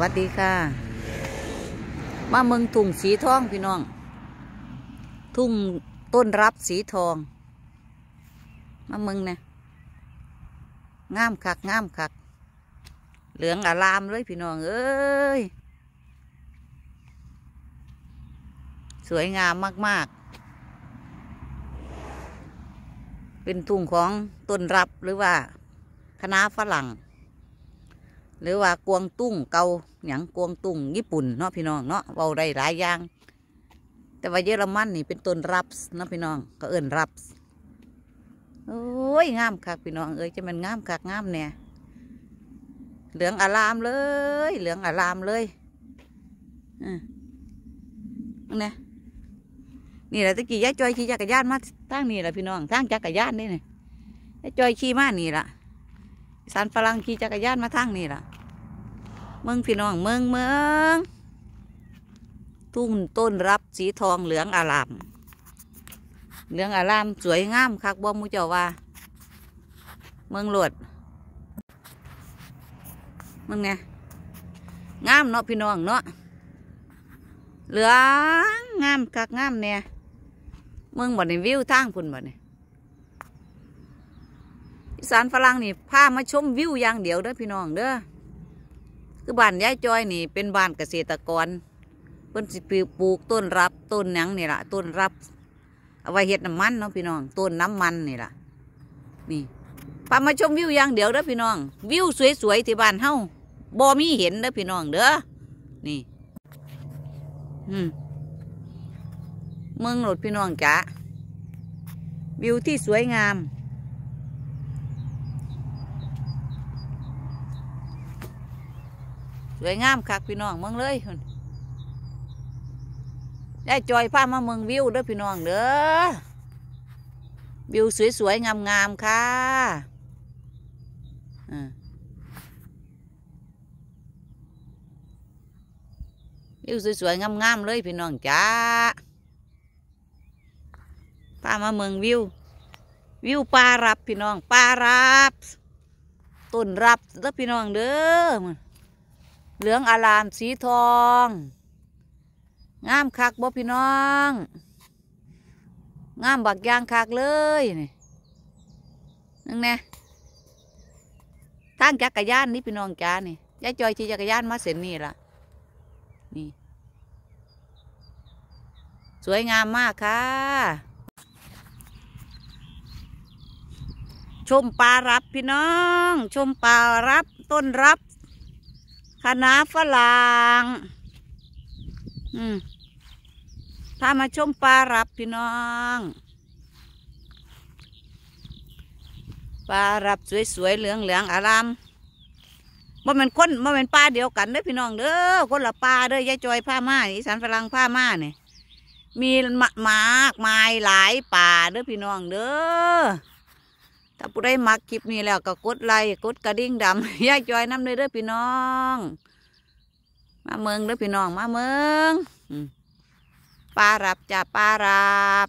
วัสดีค่ะ มาเมืองทุ่งสีทองพี่น้อง ทุ่งต้นรับสีทอง มาเมืองนะงามคักงามคัก เหลืองอารามเลยพี่น้องเอ้ย สวยงามมาก ๆ เป็นทุ่งของต้นรับหรือว่าคณะฝรั่งหรือว่ากวงตุ้งเกาหยังกวงตุ้งญี่ปุ่นเนาะพี่น้องเนาะเบาได้หลายอย่าง แต่ว่าเยอรมันนี่ เป็นต้นรับเนาะพี่น้อง ก็เอิ่นรับโอ้ยงามคักพี่น้องเอ้ยจะมันงามคักงามเนี่ยเหลืองอารามเลย เหลืองอารามเลยอืมนี่นี่แหละตะกี้ยายจอยขี่จักรยานมาทั้งนี่แหละพี่น้องทั้งจักรยานนี่เนี่ยายจอยขี่มานี่ล่ะสารฝรั่งขี่จักรยานมาทั้งนี่ล่ะเมืองพี่น้องเมืองเมืองทุ่งต้นรับสีทองเหลืองอารามเหลืองอารามสวยงามคักบ่มูเจ้าว่าเมืองหลวดเมืองไงงามเนาะพี่น้องเนาะเหลืองงามคักงามเนี่ยเมืองบ่ในวิวทางพุ่นบ่อนอีสานฝรั่งนี่พามาชมวิวอย่างเดียวเด้อพี่น้องเด้อคือบ้านยายจอยนี่เป็นบ้านเกษตรกรเพิ่นสิปลูก ต้นรับ ต้นหนังนี่ล่ะต้นรับ เอาไว้เห็ดน้ำมันเนาะพี่น้อง ต้นน้ำมันนี่ล่ะ นี่ปามาชมวิวอย่าง เดียวเด้อพี่น้อง วิวสวยๆที่บ้านเฮาบ่มีเห็นเด้อพี่น้องเด้อนี่มเมืองหลดพี่น้องจ้ะวิวที่สวยงามสวยงามคักพี่น้องเมืองเลยได้จอยผ้ามาเมืองวิวเด้อพี่น้องเด้อวิวสวยๆงามๆค่ะวิวสวยๆงามๆเลยพี่น้องจ้าผ้ามาเมืองวิว วิวปลารับพี่น้องปลารับต้นรับเด้อพี่น้องเด้อเหลืองอารามสีทองงามคักบ่พี่น้องงามบักยางคักเลยนี่นั่งน่ทางจักรยานนี่พี่น้องจ้านี่ยายจอยขี่จักรยานมาเส้นนี่ล่ะนี่สวยงามมากค่ะชมปลารับพี่น้อง ชมปลารับต้นรับคณะฝรั่งถ้ามาชมปลารับพี่น้อง ปลารับสวยๆ เหลืองๆอารามั่เป็นคนั่เป็นปลาเดียวกันเด้อพี่น้องเด้อ คนละปลาเด้อยายจอยผ้าม่านีสันฝรั่งผ้าม่าเนี่ยมีมากมายหลายป่าเด้อพี่น้องเด้อถ้าผู้ได้มักคลิปนี้แล้วก็กดไลค์กดกระดิ่งดำยาจอยน้ำเลยเด้อพี่น้อง มาเมืองเด้อพี่น้องมาเมืองปลารับจ้าปลารับ